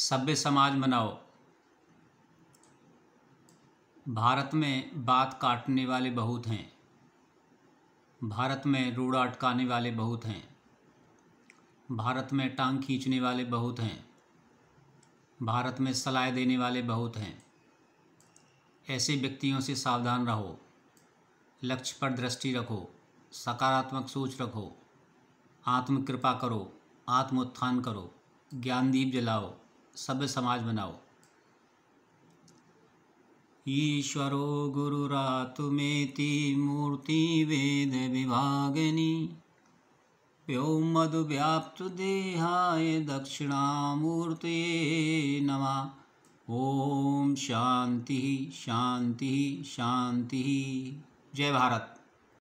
सभ्य समाज बनाओ भारत में बात काटने वाले बहुत हैं भारत में रोड़ा अटकाने वाले बहुत हैं भारत में टांग खींचने वाले बहुत हैं भारत में सलाह देने वाले बहुत हैं ऐसे व्यक्तियों से सावधान रहो लक्ष्य पर दृष्टि रखो सकारात्मक सोच रखो आत्म कृपा करो आत्मोत्थान करो ज्ञानदीप जलाओ सभ्य समाज बनाओ ईश्वरो गुरुरातुमेति मूर्ति वेद विभागिनी देहाय दक्षिणा दक्षिणामूर्ते नम ओम शांति शांति शांति जय भारत